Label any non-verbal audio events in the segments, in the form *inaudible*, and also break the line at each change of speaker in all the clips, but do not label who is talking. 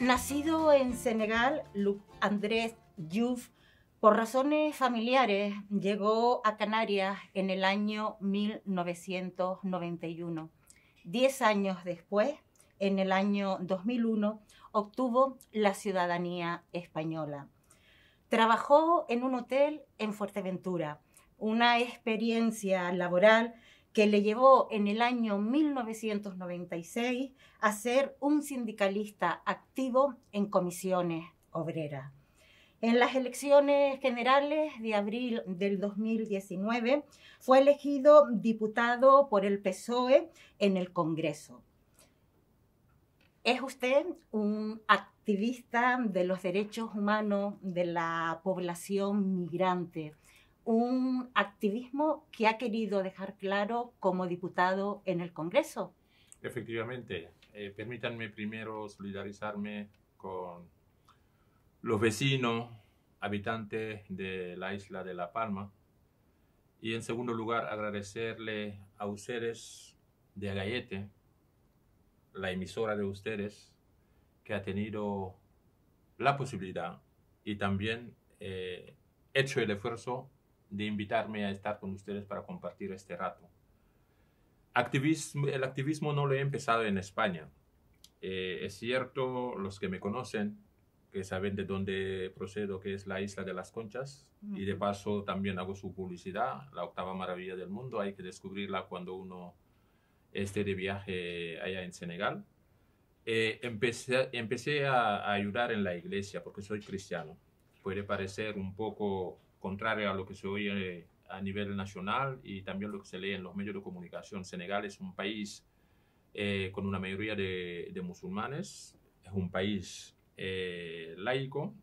Nacido en Senegal, Andrés Yuf por razones familiares, llegó a Canarias en el año 1991. Diez años después, en el año 2001, obtuvo la ciudadanía española. Trabajó en un hotel en Fuerteventura, una experiencia laboral que le llevó en el año 1996 a ser un sindicalista activo en comisiones obreras. En las elecciones generales de abril del 2019 fue elegido diputado por el PSOE en el Congreso. Es usted un activista de los derechos humanos de la población migrante un activismo que ha querido dejar claro como diputado en el Congreso.
Efectivamente. Eh, permítanme primero solidarizarme con los vecinos, habitantes de la isla de La Palma. Y en segundo lugar, agradecerle a ustedes de Agallete, la emisora de ustedes, que ha tenido la posibilidad y también eh, hecho el esfuerzo de invitarme a estar con ustedes para compartir este rato. el activismo no lo he empezado en España. Eh, es cierto, los que me conocen, que saben de dónde procedo, que es la isla de las conchas, y de paso también hago su publicidad, la octava maravilla del mundo, hay que descubrirla cuando uno esté de viaje allá en Senegal. Eh, empecé, a ayudar en la iglesia porque soy cristiano. Puede parecer un poco contrario a lo que se oye eh, a nivel nacional y también lo que se lee en los medios de comunicación. Senegal es un país eh, con una mayoría de, musulmanes, es un país eh, laico,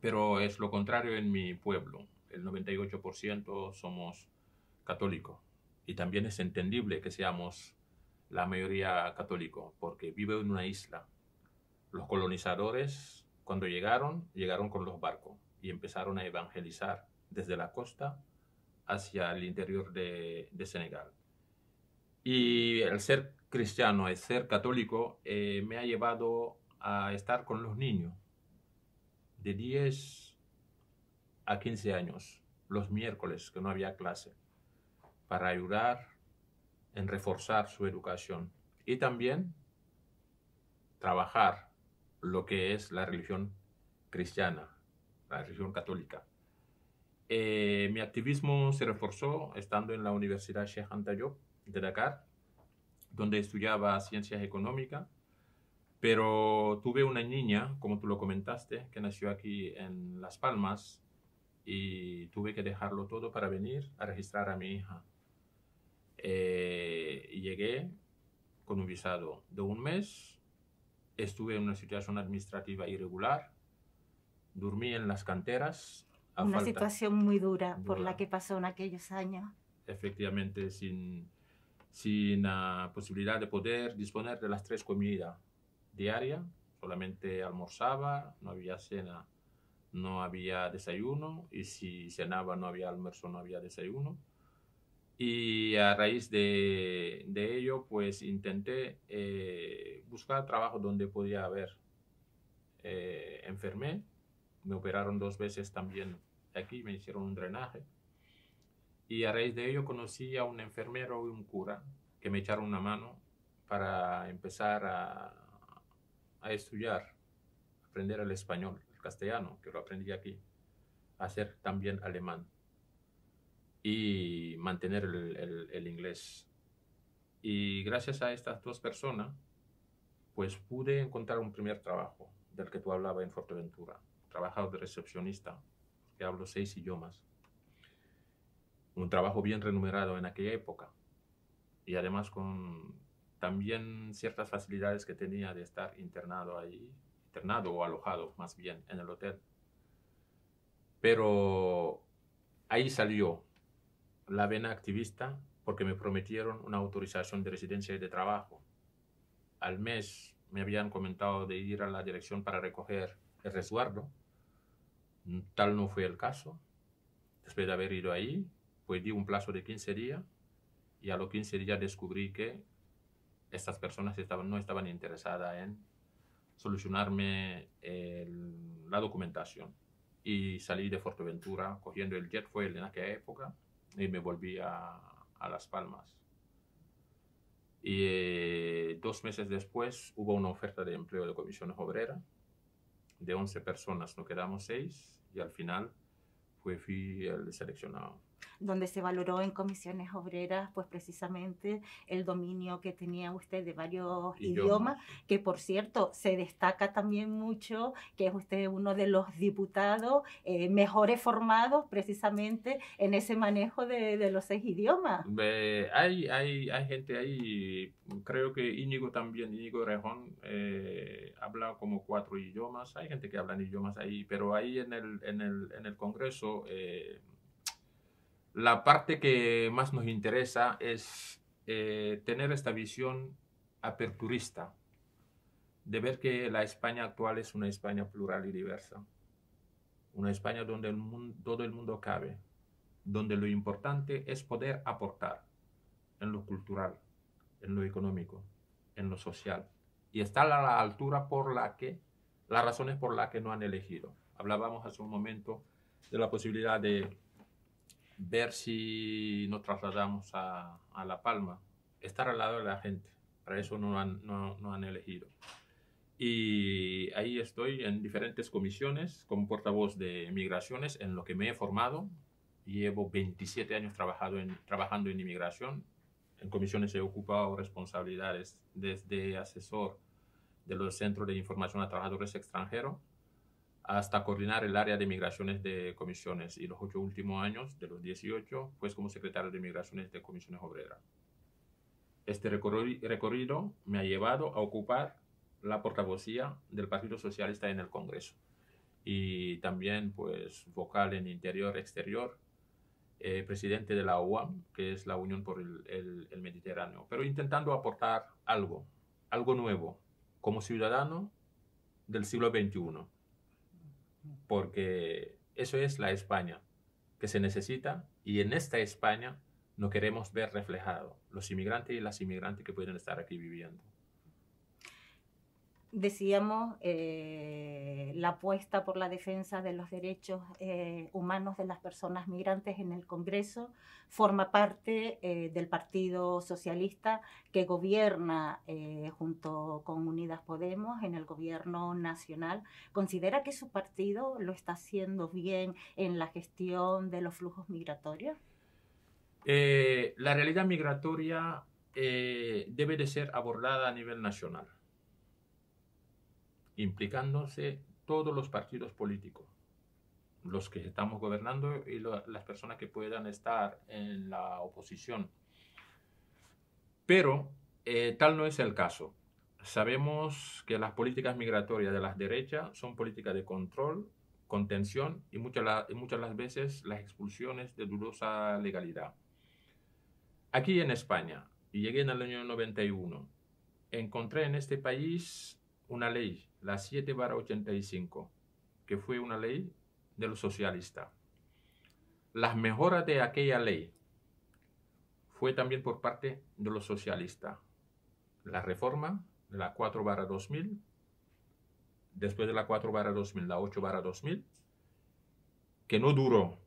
pero es lo contrario en mi pueblo. El 98% somos católicos y también es entendible que seamos la mayoría católico, porque vive en una isla. Los colonizadores, cuando llegaron, llegaron con los barcos y empezaron a evangelizar desde la costa hacia el interior de, Senegal. Y el ser cristiano, el ser católico, eh, me ha llevado a estar con los niños de 10 a 15 años, los miércoles, que no había clase, para ayudar en reforzar su educación y también trabajar lo que es la religión cristiana, la religión católica. Eh, mi activismo se reforzó estando en la Universidad Sheikh Anta de Dakar, donde estudiaba ciencias económicas, pero tuve una niña, como tú lo comentaste, que nació aquí en Las Palmas y tuve que dejarlo todo para venir a registrar a mi hija. Eh, llegué con un visado de un mes, estuve en una situación administrativa irregular, dormí en las canteras. A una situación
muy dura, por la que pasó en aquellos años.
Efectivamente, sin, sin la posibilidad de poder disponer de las tres comidas diarias, solamente almorzaba, no había cena, no había desayuno, y si cenaba no había almuerzo, no había desayuno. Y a raíz de, de ello, pues intenté eh, buscar trabajo donde podía haber. Eh, enfermé me operaron dos veces también aquí, me hicieron un drenaje. Y a raíz de ello conocí a un enfermero y un cura que me echaron una mano para empezar a, estudiar, aprender el español, el castellano, que lo aprendí aquí, hacer también alemán y mantener el, inglés. Y gracias a estas dos personas, pues pude encontrar un primer trabajo del que tú hablabas en Fuerteventura Trabajado de recepcionista, que hablo seis idiomas. Un trabajo bien remunerado en aquella época y además con también ciertas facilidades que tenía de estar internado ahí, internado o alojado más bien en el hotel. Pero ahí salió la vena activista porque me prometieron una autorización de residencia y de trabajo. Al mes me habían comentado de ir a la dirección para recoger el resguardo Mm, tal no fue el caso. Después de haber ido ahí, pues di un plazo de 15 días y a los 15 días descubrí que estas personas no estaban interesadas en solucionarme la documentación. Y salí de Fuerteventura cogiendo el jet, fuel en aquella época, y me volví a, Las Palmas. Y eh, dos meses después hubo una oferta de empleo de comisiones obreras de 11 personas, nos quedamos 6 y al final pues, fui, el seleccionado
donde se valoró en comisiones obreras pues precisamente el dominio que tenía usted de varios idiomas, que por cierto se destaca también mucho que es usted uno de los diputados eh, mejores formados precisamente en ese manejo de, los seis idiomas.
hay, hay, gente ahí, creo que Íñigo también, Íñigo Rejón, eh, habla como cuatro idiomas, hay gente que habla en idiomas ahí, pero ahí en el, en el, en el Congreso... Eh, la parte que más nos interesa es eh, tener esta visión aperturista, de ver que la España actual es una España plural y diversa, una España donde todo el mundo cabe, donde lo importante es poder aportar en lo cultural, en lo económico, en lo social, y estar a la altura por la que, las razones por las que no han elegido. Hablábamos hace un momento de la posibilidad de ver si nos trasladamos a, La Palma, estar al lado de la gente, para eso no han, no, han elegido. Y ahí estoy en diferentes comisiones como portavoz de migraciones, en lo que me he formado. Llevo 27 años en, trabajando en inmigración. En comisiones he ocupado responsabilidades desde asesor de los centros de información a trabajadores extranjeros hasta coordinar el área de migraciones de comisiones y los ocho últimos años, de los 18, pues como secretario de migraciones de comisiones obreras. Este recorrido me ha llevado a ocupar la portavocía del Partido Socialista en el Congreso y también pues vocal en interior, exterior, eh, presidente de la UAM, que es la Unión por el, el Mediterráneo, pero intentando aportar algo, algo nuevo, como ciudadano del siglo XXI porque eso es la España que se necesita y en esta España no queremos ver reflejado los inmigrantes y las inmigrantes que pueden estar aquí viviendo.
Decíamos eh, la apuesta por la defensa de los derechos eh, humanos de las personas migrantes en el Congreso, forma parte eh, del Partido Socialista que gobierna eh, junto con Unidas Podemos en el gobierno nacional. ¿Considera que su partido lo está haciendo bien en la gestión de los flujos migratorios?
la realidad migratoria debe de ser abordada a nivel nacional implicándose todos los partidos políticos, los que estamos gobernando y las personas que puedan estar en la oposición. Pero eh, tal no es el caso. Sabemos que las políticas migratorias de las derechas son políticas de control, contención y muchas, muchas las veces las expulsiones de dudosa legalidad. Aquí en España, y llegué en el año 91, encontré en este país una ley, la 7 85, que fue una ley de los socialistas. Las mejoras de aquella ley fue también por parte de los socialistas. La reforma la 4 2000, después de la 4 2000, la 8 2000, que no duró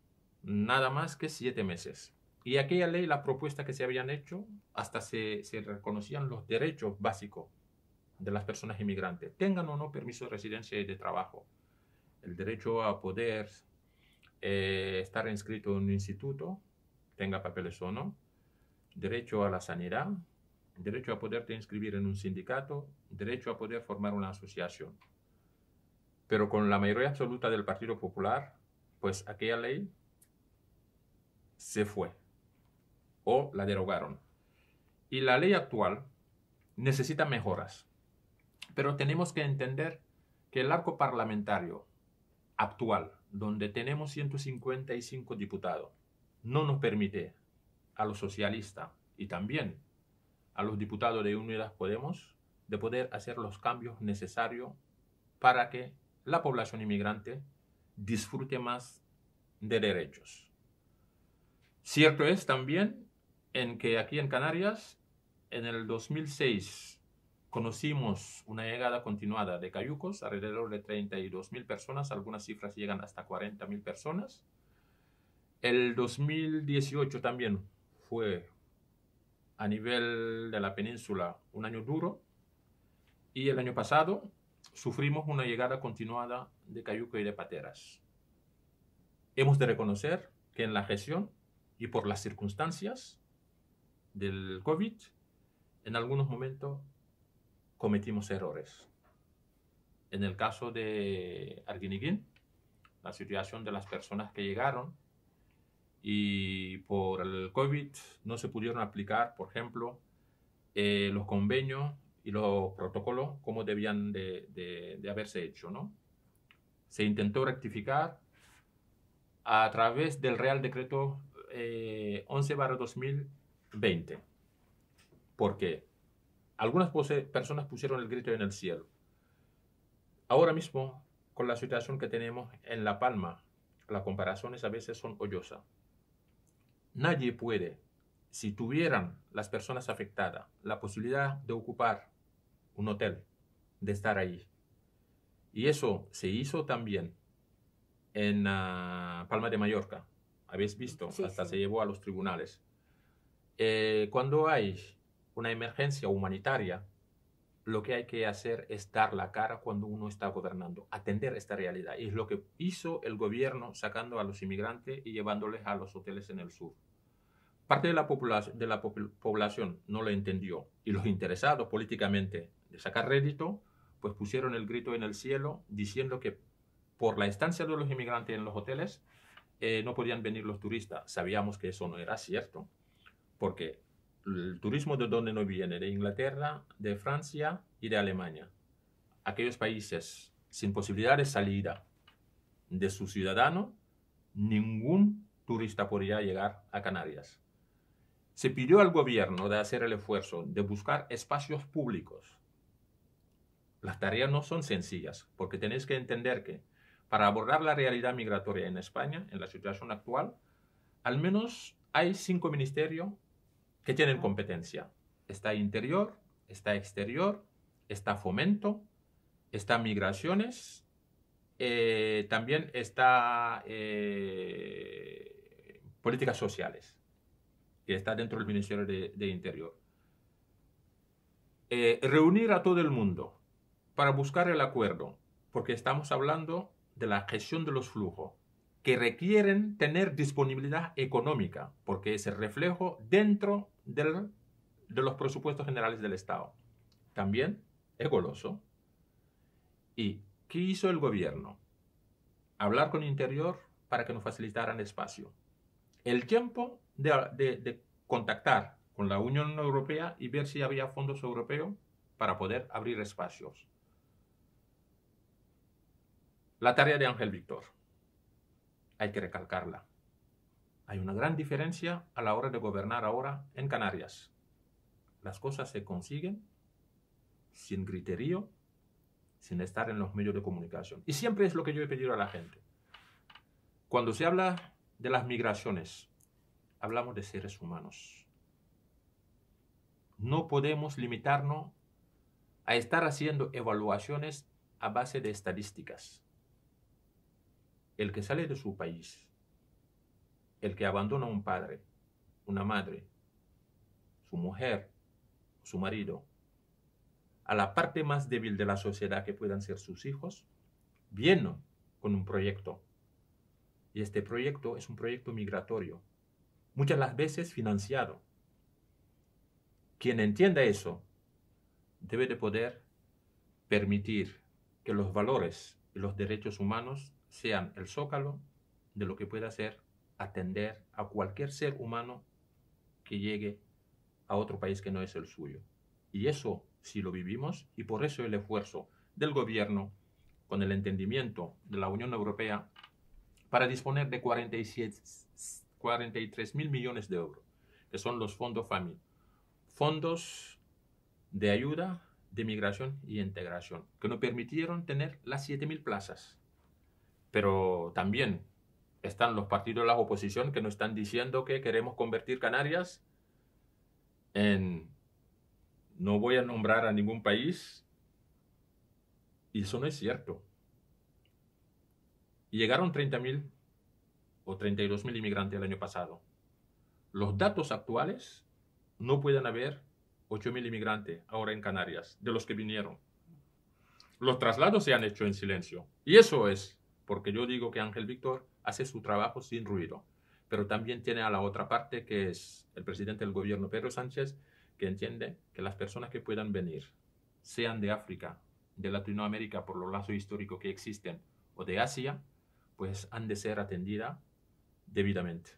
nada más que siete meses. Y aquella ley, la propuesta que se habían hecho, hasta se reconocían los derechos básicos de las personas inmigrantes, tengan o no permiso de residencia y de trabajo, el derecho a poder eh, estar inscrito en un instituto, tenga papeles o no, derecho a la sanidad, derecho a poderte inscribir en un sindicato, derecho a poder formar una asociación. Pero con la mayoría absoluta del Partido Popular, pues aquella ley se fue o la derogaron. Y la ley actual necesita mejoras. Pero tenemos que entender que el arco parlamentario actual, donde tenemos 155 diputados, no nos permite a los socialistas y también a los diputados de Unidas Podemos de poder hacer los cambios necesarios para que la población inmigrante disfrute más de derechos. Cierto es también en que aquí en Canarias, en el 2006, Conocimos una llegada continuada de cayucos, alrededor de 32.000 personas, algunas cifras llegan hasta 40.000 personas. El 2018 también fue a nivel de la península un año duro y el año pasado sufrimos una llegada continuada de cayucos y de pateras. Hemos de reconocer que en la gestión y por las circunstancias del COVID, en algunos momentos cometimos errores. En el caso de Arguineguín, la situación de las personas que llegaron y por el COVID no se pudieron aplicar, por ejemplo, eh, los convenios y los protocolos como debían de, haberse hecho. ¿no? Se intentó rectificar a través del Real Decreto 11-2020. Eh, ¿Por qué? Algunas personas pusieron el grito en el cielo. Ahora mismo, con la situación que tenemos en La Palma, las comparaciones a veces son hoyosas. Nadie puede, si tuvieran las personas afectadas la posibilidad de ocupar un hotel, de estar ahí. Y eso se hizo también en ah, Palma de Mallorca. Habéis visto, hasta se llevó a los tribunales. Eh, cuando hay una emergencia humanitaria, lo que hay que hacer es dar la cara cuando uno está gobernando, atender esta realidad. Y es lo que hizo el gobierno sacando a los inmigrantes y llevándoles a los hoteles en el sur. Parte de la, población, no lo entendió y los interesados políticamente de sacar rédito, pues pusieron el grito en el cielo diciendo que por la estancia de los inmigrantes en los hoteles eh, no podían venir los turistas. Sabíamos que eso no era cierto, porque el turismo de donde no viene, de Inglaterra, de Francia y de Alemania. Aquellos países sin posibilidad de salida de su ciudadano, ningún turista podría llegar a Canarias. Se pidió al gobierno de hacer el esfuerzo de buscar espacios públicos. Las tareas no son sencillas, porque tenéis que entender que para abordar la realidad migratoria en España, en la situación actual, al menos hay cinco ministerios que tienen competencia. Está interior, está exterior, está fomento, está migraciones, eh, también está eh, políticas sociales, que está dentro del Ministerio de, Interior. Eh, reunir a todo el mundo para buscar el acuerdo, porque estamos hablando de la gestión de los flujos que requieren tener disponibilidad económica, porque es el reflejo dentro de los presupuestos generales del Estado. También es goloso. ¿Y qué hizo el gobierno? Hablar con Interior para que nos facilitaran espacio. El tiempo de contactar con la Unión Europea y ver si había fondos europeos para poder abrir espacios. La tarea de Ángel Víctor hay que recalcarla. Hay una gran diferencia a la hora de gobernar ahora en Canarias. Las cosas se consiguen sin criterio, sin estar en los medios de comunicación. Y siempre es lo que yo he pedido a la gente. Cuando se habla de las migraciones, hablamos de seres humanos. No podemos limitarnos a estar haciendo evaluaciones a base de estadísticas el que sale de su país, el que abandona a un padre, una madre, su mujer, su marido, a la parte más débil de la sociedad que puedan ser sus hijos, viene con un proyecto. Y este proyecto es un proyecto migratorio, muchas las veces financiado. Quien entienda eso debe de poder permitir que los valores y los derechos humanos sean el zócalo de lo que pueda ser atender a cualquier ser humano que llegue a otro país que no es el suyo. Y eso sí lo vivimos y por eso el esfuerzo del gobierno con el entendimiento de la Unión Europea para disponer de 47, 43 mil millones de euros, que son los fondos FAMI, fondos de ayuda, de migración y integración, que nos permitieron tener las 7 mil plazas pero también están los partidos de la oposición que nos están diciendo que queremos convertir Canarias en... No voy a nombrar a ningún país. Y eso no es cierto. Y llegaron 30.000 o 32.000 inmigrantes el año pasado. Los datos actuales no pueden haber 8.000 inmigrantes ahora en Canarias, de los que vinieron. Los traslados se han hecho en silencio. Y eso es porque yo digo que Ángel Víctor hace su trabajo sin ruido, pero también tiene a la otra parte que es el presidente del gobierno Pedro Sánchez, que entiende que las personas que puedan venir, sean de África, de Latinoamérica por los lazos históricos que existen, o de Asia, pues han de ser atendidas debidamente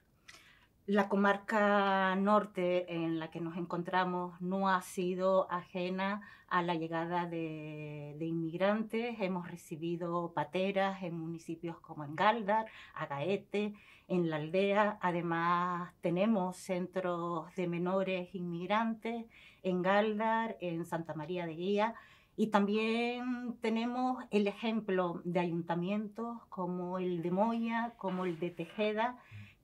la comarca norte en la que nos encontramos no ha sido ajena a la llegada de, inmigrantes. Hemos recibido pateras en municipios como en Galdar, Agaete, en la aldea. Además, tenemos centros de menores inmigrantes en Galdar, en Santa María de Guía. Y también tenemos el ejemplo de ayuntamientos como el de Moya, como el de Tejeda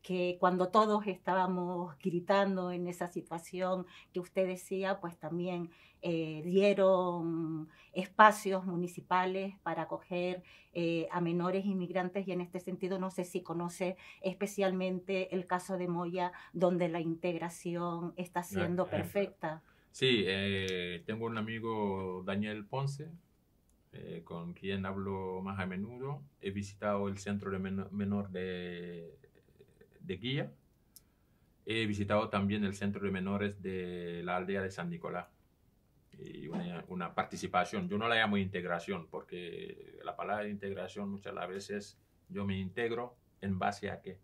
que cuando todos estábamos gritando en esa situación que usted decía, pues también eh, dieron espacios municipales para acoger eh, a menores inmigrantes y en este sentido no sé si conoce especialmente el caso de Moya, donde la integración está ah, siendo perfecta.
Sí, eh, tengo un amigo, Daniel Ponce, con quien hablo más a menudo. He visitado el centro de menor de de guía. He visitado también el centro de menores de la aldea de San Nicolás. Y una, participación, yo no la llamo integración, porque la palabra integración muchas las veces yo me integro en base a qué.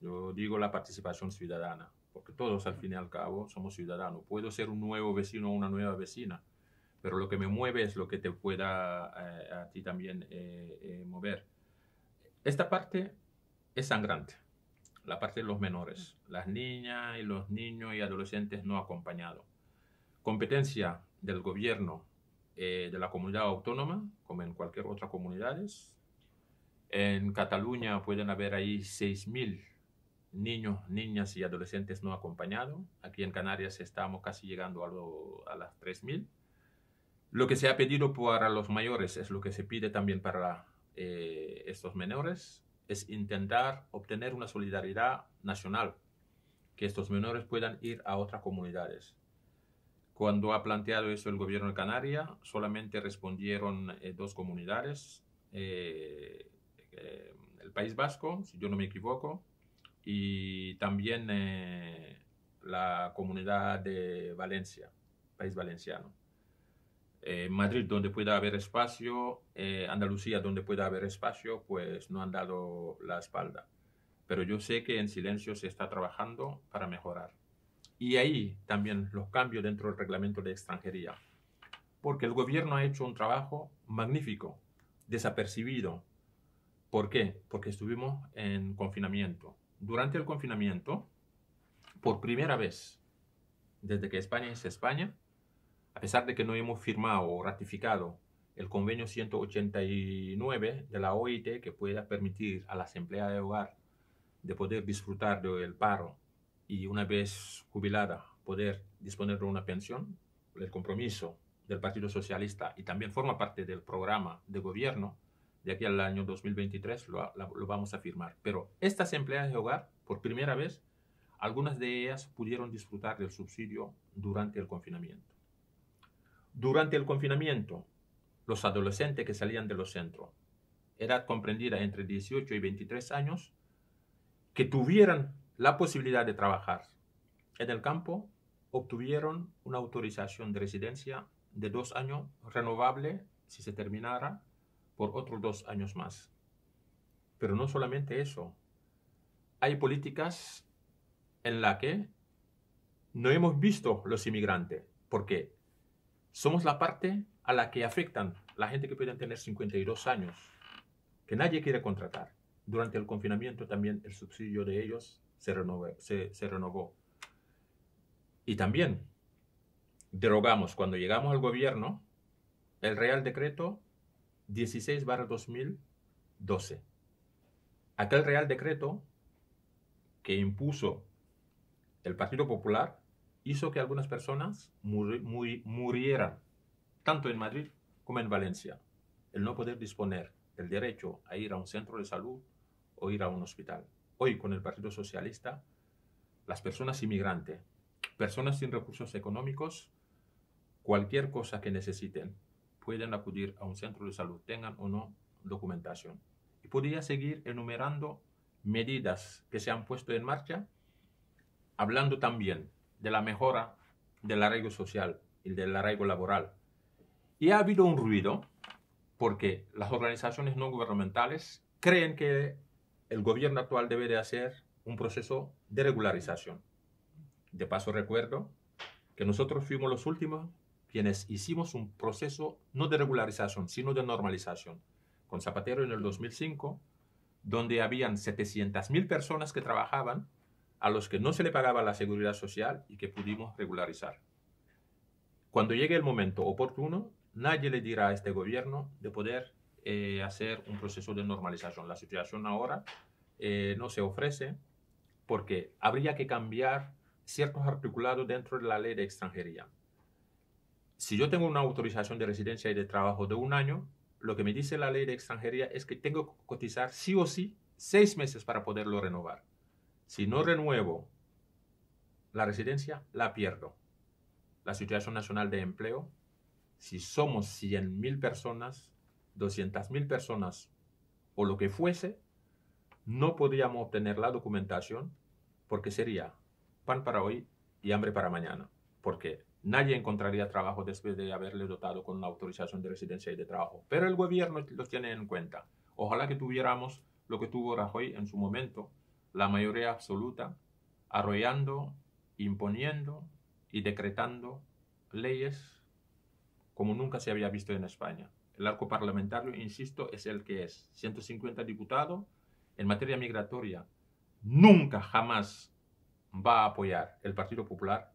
Yo digo la participación ciudadana, porque todos al fin y al cabo somos ciudadanos. Puedo ser un nuevo vecino o una nueva vecina, pero lo que me mueve es lo que te pueda eh, a ti también eh, eh, mover. Esta parte es sangrante la parte de los menores, las niñas y los niños y adolescentes no acompañados. Competencia del gobierno eh, de la comunidad autónoma, como en cualquier otra comunidad. En Cataluña pueden haber ahí 6.000 niños, niñas y adolescentes no acompañados. Aquí en Canarias estamos casi llegando a, a las 3.000. Lo que se ha pedido para los mayores es lo que se pide también para eh, estos menores es intentar obtener una solidaridad nacional, que estos menores puedan ir a otras comunidades. Cuando ha planteado eso el gobierno de Canarias, solamente respondieron eh, dos comunidades, eh, eh, el País Vasco, si yo no me equivoco, y también la comunidad de Valencia, País Valenciano. Eh, Madrid donde pueda haber espacio, eh, Andalucía donde pueda haber espacio, pues no han dado la espalda. Pero yo sé que en silencio se está trabajando para mejorar. Y ahí también los cambios dentro del reglamento de extranjería. Porque el gobierno ha hecho un trabajo magnífico, desapercibido. ¿Por qué? Porque estuvimos en confinamiento. Durante el confinamiento, por primera vez, desde que España es España, a pesar de que no hemos firmado o ratificado el convenio 189 de la OIT que pueda permitir a las empleadas de hogar de poder disfrutar del paro y una vez jubilada poder disponer de una pensión, el compromiso del Partido Socialista y también forma parte del programa de gobierno de aquí al año 2023 lo, lo vamos a firmar. Pero estas empleadas de hogar, por primera vez, algunas de ellas pudieron disfrutar del subsidio durante el confinamiento. Durante el confinamiento, los adolescentes que salían de los centros, edad comprendida entre 18 y 23 años, que tuvieran la posibilidad de trabajar en el campo, obtuvieron una autorización de residencia de dos años renovable si se terminara por otros dos años más. Pero no solamente eso, hay políticas en las que no hemos visto los inmigrantes, porque somos la parte a la que afectan la gente que puede tener 52 años, que nadie quiere contratar. Durante el confinamiento también el subsidio de ellos se Se, se renovó. Y también derogamos, cuando llegamos al gobierno, el Real Decreto 16-2012. Aquel Real Decreto que impuso el Partido Popular hizo que algunas personas murieran, tanto en Madrid como en Valencia. El no poder disponer del derecho a ir a un centro de salud o ir a un hospital. Hoy, con el Partido Socialista, las personas inmigrantes, personas sin recursos económicos, cualquier cosa que necesiten, pueden acudir a un centro de salud, tengan o no documentación. Y podría seguir enumerando medidas que se han puesto en marcha, hablando también de la mejora del arraigo social y del arraigo laboral. Y ha habido un ruido porque las organizaciones no gubernamentales creen que el gobierno actual debe de hacer un proceso de regularización. De paso recuerdo que nosotros fuimos los últimos quienes hicimos un proceso no de regularización, sino de normalización, con Zapatero en el 2005, donde habían 700.000 personas que trabajaban a los que no se le pagaba la seguridad social y que pudimos regularizar. Cuando llegue el momento oportuno, nadie le dirá a este gobierno de poder eh, hacer un proceso de normalización. La situación ahora eh, no se ofrece porque habría que cambiar ciertos articulados dentro de la ley de extranjería. Si yo tengo una autorización de residencia y de trabajo de un año, lo que me dice la ley de extranjería es que tengo que cotizar sí o sí seis meses para poderlo renovar. Si no renuevo la residencia, la pierdo. La situación nacional de empleo, si somos 100.000 personas, 200.000 personas o lo que fuese, no podríamos obtener la documentación porque sería pan para hoy y hambre para mañana, porque nadie encontraría trabajo después de haberle dotado con la autorización de residencia y de trabajo. Pero el gobierno lo tiene en cuenta. Ojalá que tuviéramos lo que tuvo Rajoy en su momento, la mayoría absoluta, arrollando, imponiendo y decretando leyes como nunca se había visto en España. El arco parlamentario, insisto, es el que es. 150 diputados en materia migratoria nunca jamás va a apoyar el Partido Popular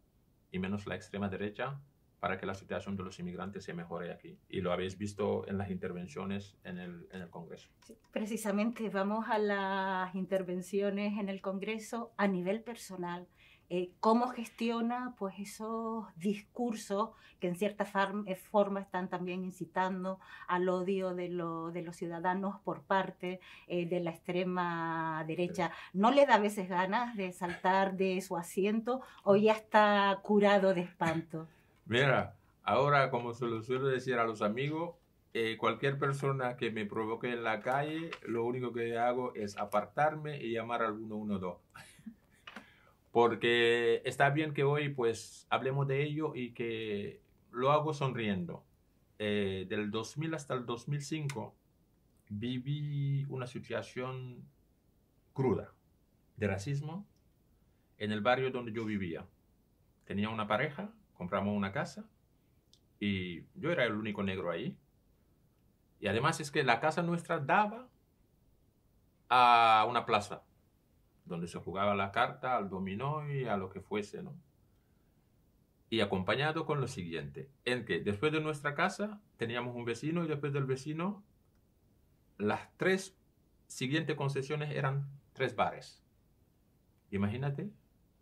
y menos la extrema derecha para que la situación de los inmigrantes se mejore aquí. Y lo habéis visto en las intervenciones en el, Congreso.
precisamente, vamos a las intervenciones en el Congreso a nivel personal. Eh, cómo gestiona pues esos discursos que en cierta eh, forma están también incitando al odio de, los ciudadanos por parte eh, de la extrema derecha. ¿No le da a veces ganas de saltar de su asiento o mm. ya está curado de espanto?
Mira, ahora como se lo suelo decir a los amigos, eh, cualquier persona que me provoque en la calle, lo único que hago es apartarme y llamar al 112. Porque está bien que hoy pues hablemos de ello y que lo hago sonriendo. Eh, del 2000 hasta el 2005 viví una situación cruda de racismo en el barrio donde yo vivía. Tenía una pareja compramos una casa y yo era el único negro ahí. Y además es que la casa nuestra daba a una plaza donde se jugaba la carta, al dominó y a lo que fuese, ¿no? Y acompañado con lo siguiente, en que después de nuestra casa teníamos un vecino y después del vecino las tres siguientes concesiones eran tres bares. Imagínate,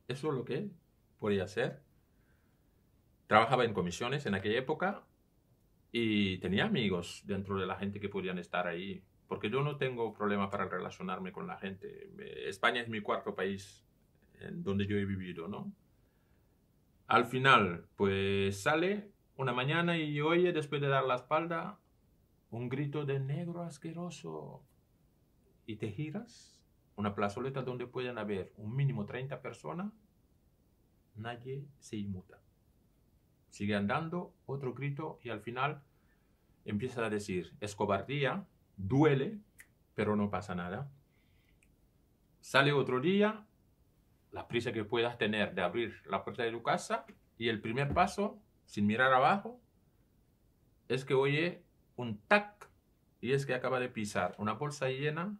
eso es lo que podía hacer trabajaba en comisiones en aquella época y tenía amigos dentro de la gente que podían estar ahí, porque yo no tengo problema para relacionarme con la gente. España es mi cuarto país en donde yo he vivido, ¿no? Al final, pues sale una mañana y oye, después de dar la espalda, un grito de negro asqueroso. Y te giras, una plazoleta donde pueden haber un mínimo 30 personas, nadie se inmuta. Sigue andando, otro grito y al final empieza a decir, es cobardía, duele, pero no pasa nada. Sale otro día, la prisa que puedas tener de abrir la puerta de tu casa y el primer paso, sin mirar abajo, es que oye un tac y es que acaba de pisar una bolsa llena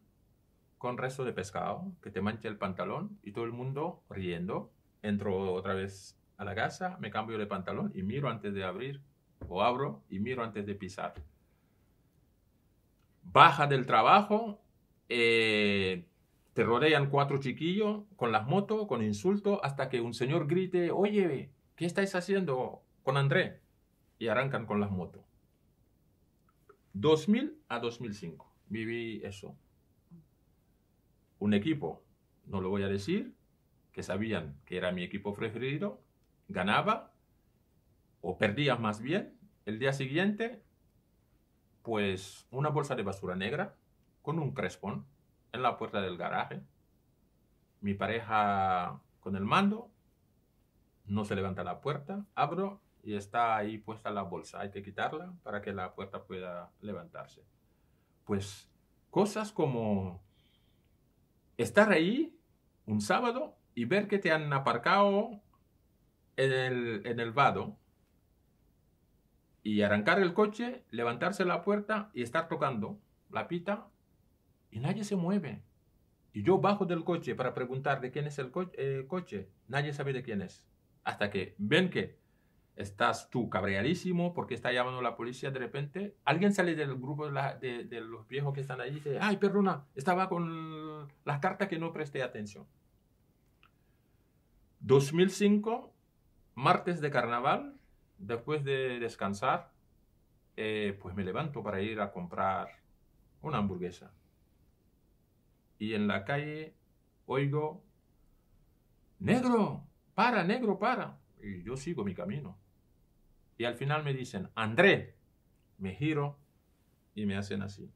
con resto de pescado que te mancha el pantalón y todo el mundo riendo. entro otra vez a la casa, me cambio de pantalón y miro antes de abrir, o abro y miro antes de pisar. Baja del trabajo, eh, te rodean cuatro chiquillos con las motos, con insultos, hasta que un señor grite, oye, ¿qué estáis haciendo con André? Y arrancan con las motos. 2000 a 2005, viví eso. Un equipo, no lo voy a decir, que sabían que era mi equipo preferido, ganaba o perdía más bien, el día siguiente, pues una bolsa de basura negra con un crespón en la puerta del garaje. Mi pareja con el mando no se levanta la puerta, abro y está ahí puesta la bolsa. Hay que quitarla para que la puerta pueda levantarse. Pues cosas como estar ahí un sábado y ver que te han aparcado en el, vado y arrancar el coche, levantarse la puerta y estar tocando la pita y nadie se mueve. Y yo bajo del coche para preguntar de quién es el eh, coche. Nadie sabe de quién es. Hasta que ven que estás tú cabreadísimo porque está llamando la policía de repente. Alguien sale del grupo de, los viejos que están allí y dice, ay, perdona, estaba con las cartas que no presté atención. 2005 Martes de carnaval, después de descansar, eh, pues me levanto para ir a comprar una hamburguesa. Y en la calle oigo, negro, para, negro, para. Y yo sigo mi camino. Y al final me dicen, André, me giro y me hacen así.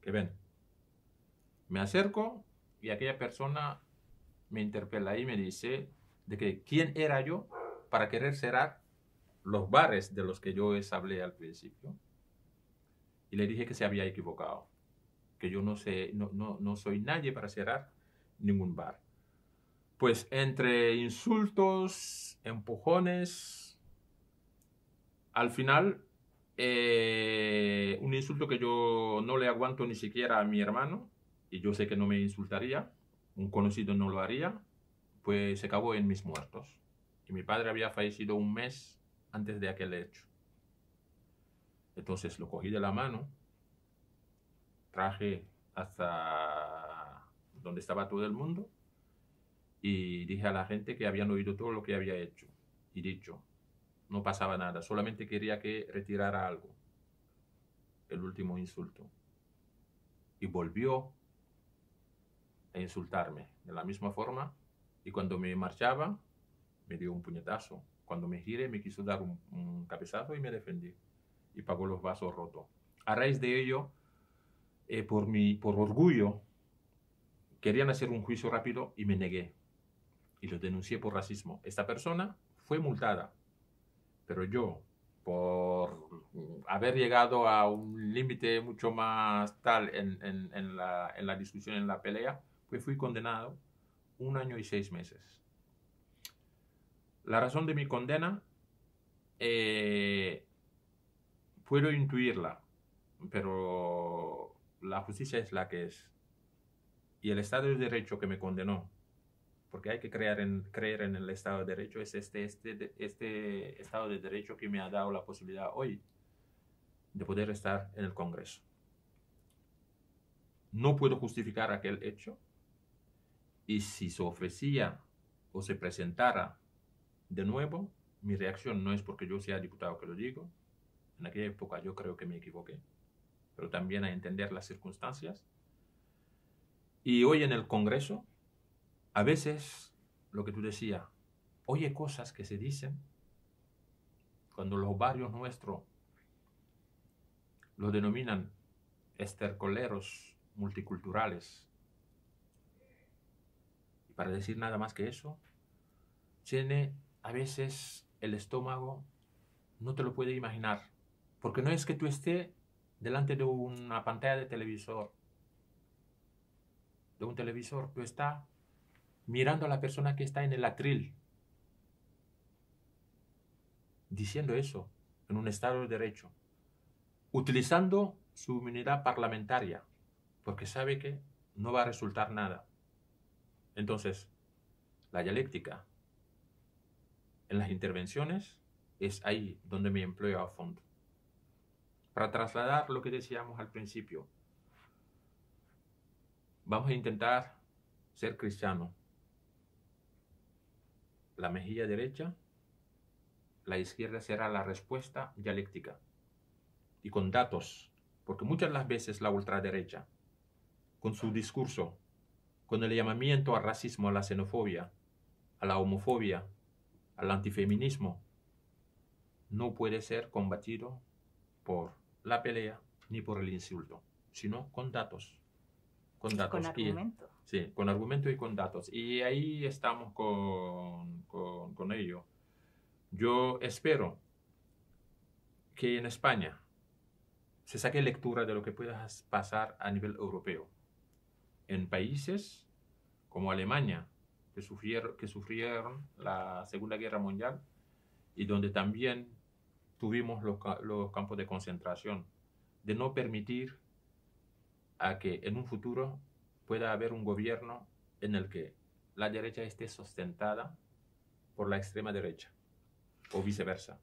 Que ven. Me acerco y aquella persona me interpela y me dice, de que quién era yo para querer cerrar los bares de los que yo les hablé al principio. Y le dije que se había equivocado, que yo no, sé, no, soy nadie para cerrar ningún bar. Pues entre insultos, empujones, al final eh, un insulto que yo no le aguanto ni siquiera a mi hermano, y yo sé que no me insultaría, un conocido no lo haría, pues se acabó en mis muertos, y mi padre había fallecido un mes antes de aquel hecho. Entonces lo cogí de la mano, traje hasta donde estaba todo el mundo y dije a la gente que habían oído todo lo que había hecho y dicho. No pasaba nada, solamente quería que retirara algo. El último insulto. Y volvió a insultarme de la misma forma y cuando me marchaba, me dio un puñetazo. Cuando me giré, me quiso dar un, cabezazo y me defendí. Y pagó los vasos rotos. A raíz de ello, eh, por, mi, por orgullo, querían hacer un juicio rápido y me negué. Y lo denuncié por racismo. Esta persona fue multada. Pero yo, por haber llegado a un límite mucho más tal en, la, en la discusión, en la pelea, pues fui condenado un año y seis meses. La razón de mi condena eh, puedo intuirla, pero la justicia es la que es. Y el Estado de Derecho que me condenó, porque hay que creer en, creer en el Estado de Derecho, es este, este, este Estado de Derecho que me ha dado la posibilidad hoy de poder estar en el Congreso. No puedo justificar aquel hecho, y si se ofrecía o se presentara de nuevo, mi reacción no es porque yo sea diputado que lo digo. En aquella época yo creo que me equivoqué, pero también a entender las circunstancias. Y hoy en el Congreso, a veces, lo que tú decías, oye cosas que se dicen cuando los barrios nuestros los denominan estercoleros multiculturales para decir nada más que eso, tiene a veces el estómago, no te lo puede imaginar. Porque no es que tú estés delante de una pantalla de televisor, de un televisor, tú estás mirando a la persona que está en el atril, diciendo eso en un Estado de Derecho, utilizando su inmunidad parlamentaria, porque sabe que no va a resultar nada. Entonces, la dialéctica en las intervenciones es ahí donde me empleo a fondo. Para trasladar lo que decíamos al principio, vamos a intentar ser cristiano. La mejilla derecha, la izquierda será la respuesta dialéctica y con datos, porque muchas las veces la ultraderecha, con su discurso con el llamamiento al racismo, a la xenofobia, a la homofobia, al antifeminismo, no puede ser combatido por la pelea ni por el insulto, sino con datos. Con datos. Con argumento. sí, con argumento y con datos. Y ahí estamos con, con ello. Yo espero que en España se saque lectura de lo que pueda pasar a nivel europeo en países como Alemania, que sufrieron, que sufrieron la Segunda Guerra Mundial y donde también tuvimos los, los campos de concentración, de no permitir a que en un futuro pueda haber un gobierno en el que la derecha esté sustentada por la extrema derecha o viceversa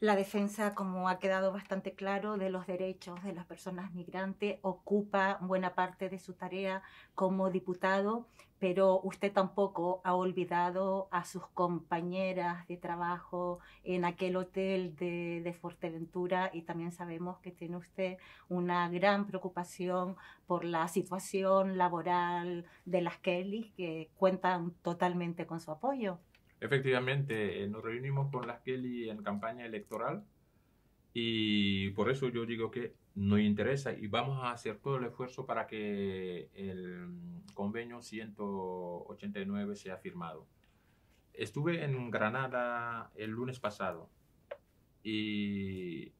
la defensa, como ha quedado bastante claro, de los derechos de las personas migrantes ocupa buena parte de su tarea como diputado, pero usted tampoco ha olvidado a sus compañeras de trabajo en aquel hotel de, de Fuerteventura y también sabemos que tiene usted una gran preocupación por la situación laboral de las Kelly que cuentan totalmente con su apoyo.
Efectivamente, eh, nos reunimos con las Kelly en campaña electoral y por eso yo digo que nos interesa y vamos a hacer todo el esfuerzo para que el convenio 189 sea firmado. Estuve en Granada el lunes pasado y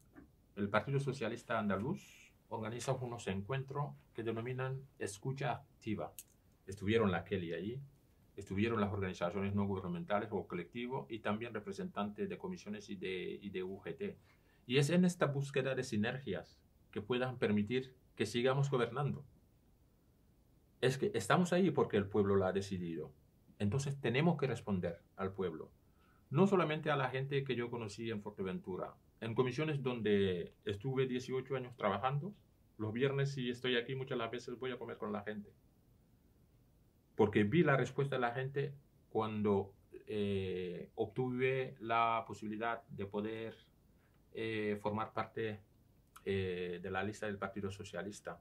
el Partido Socialista Andaluz organiza unos encuentros que denominan escucha activa. Estuvieron las Kelly allí estuvieron las organizaciones no gubernamentales o colectivos y también representantes de comisiones y de, UGT. Y es en esta búsqueda de sinergias que puedan permitir que sigamos gobernando. Es que estamos ahí porque el pueblo lo ha decidido. Entonces tenemos que responder al pueblo. No solamente a la gente que yo conocí en Fuerteventura, en comisiones donde estuve 18 años trabajando, los viernes si estoy aquí muchas las veces voy a comer con la gente porque vi la respuesta de la gente cuando eh, obtuve la posibilidad de poder eh, formar parte eh, de la lista del Partido Socialista.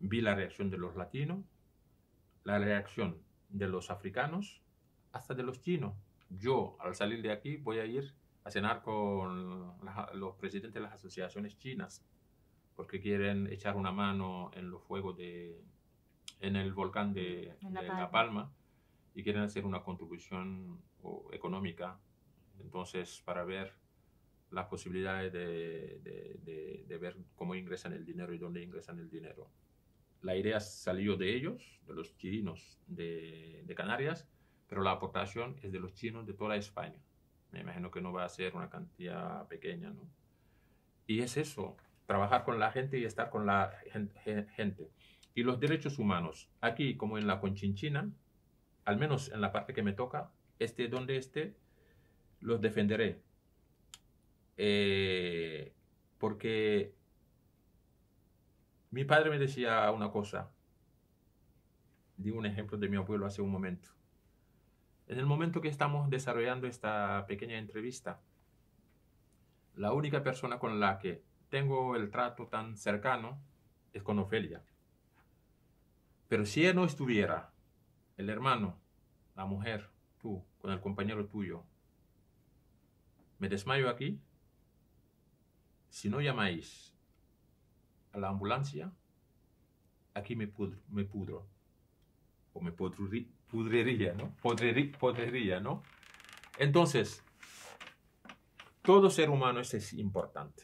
Vi la reacción de los latinos, la reacción de los africanos, hasta de los chinos. Yo, al salir de aquí, voy a ir a cenar con los presidentes de las asociaciones chinas, porque quieren echar una mano en los fuegos de, en el volcán de, la, Palma. y quieren hacer una contribución económica, entonces para ver las posibilidades de, de, de, ver cómo ingresan el dinero y dónde ingresan el dinero. La idea salió de ellos, de los chinos de, Canarias, pero la aportación es de los chinos de toda España. Me imagino que no va a ser una cantidad pequeña, ¿no? Y es eso, trabajar con la gente y estar con la gente y los derechos humanos, aquí como en la Conchinchina, al menos en la parte que me toca, esté donde esté, los defenderé. Eh, porque mi padre me decía una cosa, di un ejemplo de mi abuelo hace un momento. En el momento que estamos desarrollando esta pequeña entrevista, la única persona con la que tengo el trato tan cercano es con Ofelia. Pero si ella no estuviera, el hermano, la mujer, tú, con el compañero tuyo, me desmayo aquí, si no llamáis a la ambulancia, aquí me pudro, me pudro o me pudriría, ¿no? ¿no? Entonces, todo ser humano es importante.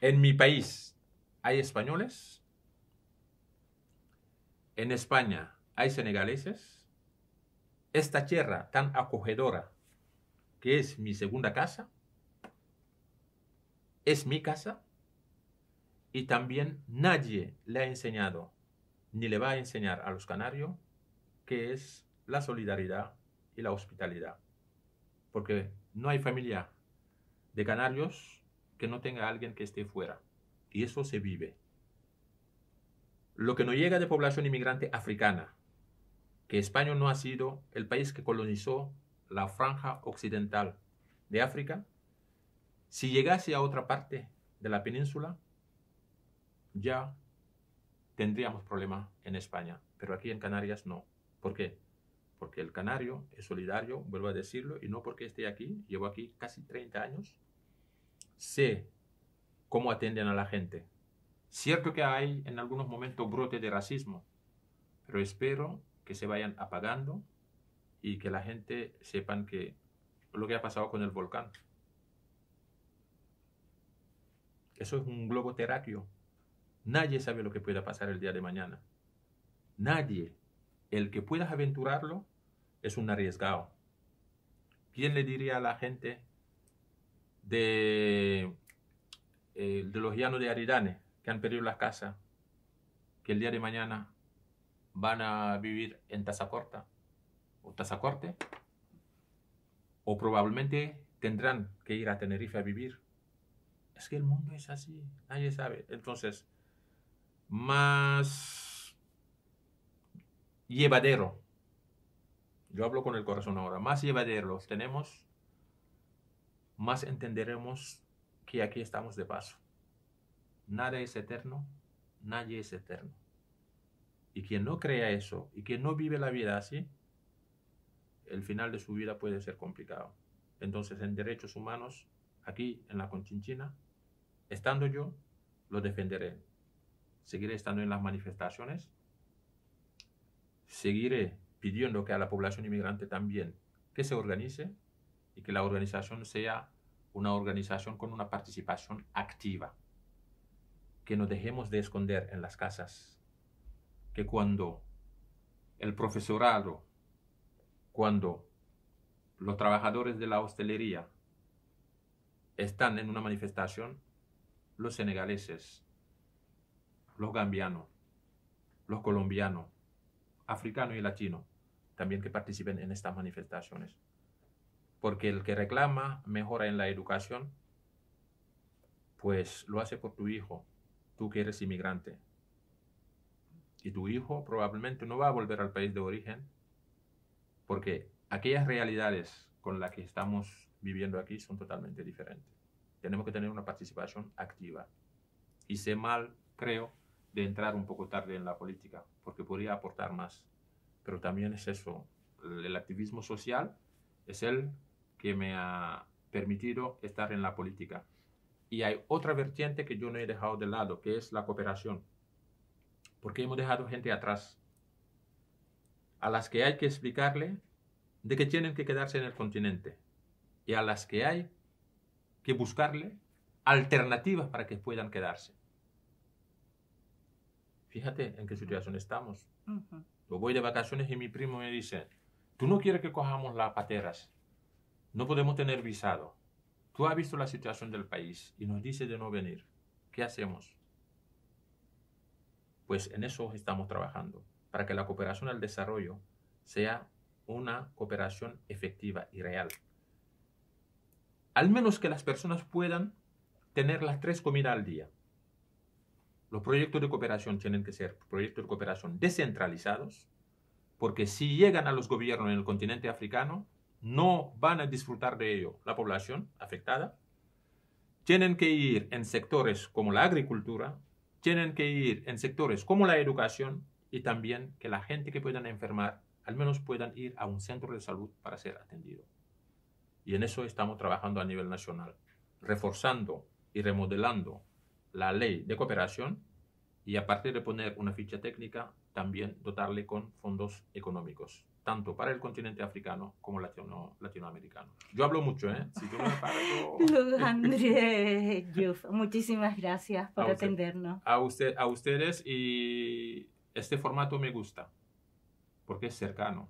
En mi país, hay españoles, en España hay senegaleses, esta tierra tan acogedora que es mi segunda casa, es mi casa y también nadie le ha enseñado ni le va a enseñar a los canarios que es la solidaridad y la hospitalidad. Porque no hay familia de canarios que no tenga alguien que esté fuera y eso se vive. Lo que no llega de población inmigrante africana, que España no ha sido el país que colonizó la franja occidental de África, si llegase a otra parte de la península, ya tendríamos problemas en España, pero aquí en Canarias no. ¿Por qué? Porque el canario es solidario, vuelvo a decirlo, y no porque esté aquí, llevo aquí casi 30 años, sé cómo atienden a la gente. Cierto que hay en algunos momentos brotes de racismo, pero espero que se vayan apagando y que la gente sepan que lo que ha pasado con el volcán. Eso es un globo terráqueo. Nadie sabe lo que pueda pasar el día de mañana. Nadie. El que pueda aventurarlo es un arriesgado. ¿Quién le diría a la gente de eh, de los llanos de aridane que han perdido las casas, que el día de mañana van a vivir en tasa o tazacorte o probablemente tendrán que ir a Tenerife a vivir. Es que el mundo es así, nadie sabe. Entonces, más llevadero. Yo hablo con el corazón ahora. Más los tenemos, más entenderemos que aquí estamos de paso. Nada es eterno, nadie es eterno. Y quien no crea eso y quien no vive la vida así, el final de su vida puede ser complicado. Entonces, en derechos humanos, aquí en la Conchinchina, estando yo, lo defenderé. Seguiré estando en las manifestaciones, seguiré pidiendo que a la población inmigrante también que se organice y que la organización sea una organización con una participación activa, que no dejemos de esconder en las casas, que cuando el profesorado, cuando los trabajadores de la hostelería están en una manifestación, los senegaleses, los gambianos, los colombianos, africanos y latinos, también que participen en estas manifestaciones porque el que reclama mejora en la educación, pues lo hace por tu hijo, tú que eres inmigrante. Y tu hijo probablemente no va a volver al país de origen, porque aquellas realidades con las que estamos viviendo aquí son totalmente diferentes. Tenemos que tener una participación activa. Y sé mal, creo, de entrar un poco tarde en la política, porque podría aportar más. Pero también es eso, el activismo social es el que me ha permitido estar en la política. Y hay otra vertiente que yo no he dejado de lado, que es la cooperación. Porque hemos dejado gente atrás, a las que hay que explicarle de que tienen que quedarse en el continente y a las que hay que buscarle alternativas para que puedan quedarse. Fíjate en qué situación estamos. Yo voy de vacaciones y mi primo me dice, tú no quieres que cojamos las pateras. No podemos tener visado. Tú has visto la situación del país y nos dice de no venir. ¿Qué hacemos? Pues en eso estamos trabajando, para que la cooperación al desarrollo sea una cooperación efectiva y real. Al menos que las personas puedan tener las tres comidas al día. Los proyectos de cooperación tienen que ser proyectos de cooperación descentralizados, porque si llegan a los gobiernos en el continente africano, no van a disfrutar de ello la población afectada. Tienen que ir en sectores como la agricultura, tienen que ir en sectores como la educación y también que la gente que puedan enfermar al menos puedan ir a un centro de salud para ser atendido. Y en eso estamos trabajando a nivel nacional, reforzando y remodelando la ley de cooperación y a partir de poner una ficha técnica, también dotarle con fondos económicos tanto para el continente africano como latino, latinoamericano. Yo hablo mucho, ¿eh? Si tú me paro, yo... Luz *laughs* Andrés
*laughs* muchísimas gracias por atendernos.
A, usted, a ustedes y este formato me gusta porque es cercano.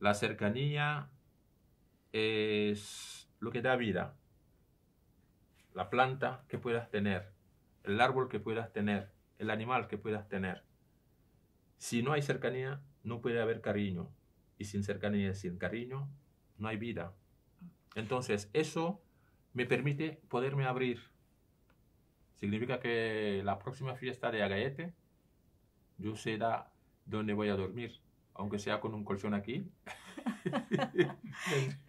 La cercanía es lo que da vida. La planta que puedas tener, el árbol que puedas tener, el animal que puedas tener. Si no hay cercanía, no puede haber cariño. Y sin cercanía, sin cariño, no hay vida. Entonces, eso me permite poderme abrir. Significa que la próxima fiesta de Agayete, yo será donde voy a dormir, aunque sea con un colchón aquí. *laughs*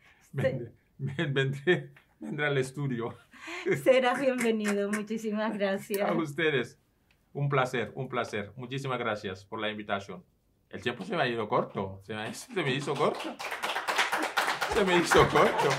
vendré, al estudio.
Será bienvenido, muchísimas gracias. A
ustedes, un placer, un placer. Muchísimas gracias por la invitación. El tiempo se me ha ido corto. Se me, *laughs* me hizo corto. Se me hizo corto.